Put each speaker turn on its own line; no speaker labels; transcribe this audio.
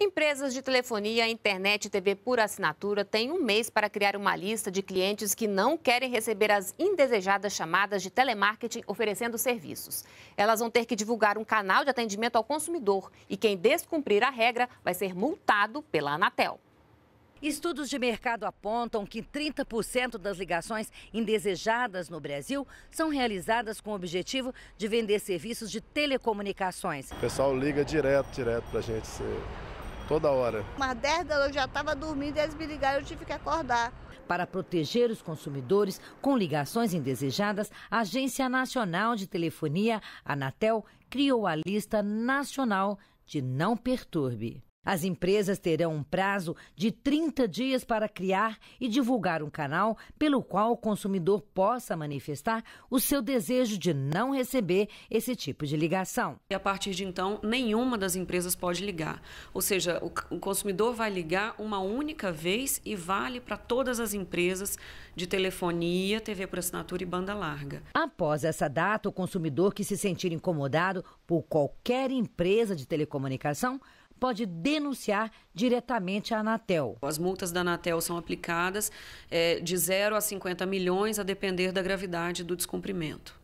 Empresas de telefonia, internet e TV por assinatura têm um mês para criar uma lista de clientes que não querem receber as indesejadas chamadas de telemarketing oferecendo serviços. Elas vão ter que divulgar um canal de atendimento ao consumidor e quem descumprir a regra vai ser multado pela Anatel. Estudos de mercado apontam que
30% das ligações indesejadas no Brasil são realizadas com o objetivo de vender serviços de telecomunicações. O
pessoal liga direto, direto para a gente. Ser toda hora.
Umas 10 da noite eu já estava dormindo e eles me ligaram, eu tive que acordar. Para proteger os consumidores com ligações indesejadas, a Agência Nacional de Telefonia, a Anatel, criou a lista nacional de Não Perturbe. As empresas terão um prazo de 30 dias para criar e divulgar um canal pelo qual o consumidor possa manifestar o seu desejo de não receber esse tipo de ligação.
E a partir de então, nenhuma das empresas pode ligar. Ou seja, o consumidor vai ligar uma única vez e vale para todas as empresas de telefonia, TV por assinatura e banda larga.
Após essa data, o consumidor que se sentir incomodado por qualquer empresa de telecomunicação pode denunciar diretamente à Anatel.
As multas da Anatel são aplicadas é, de 0 a 50 milhões, a depender da gravidade do descumprimento.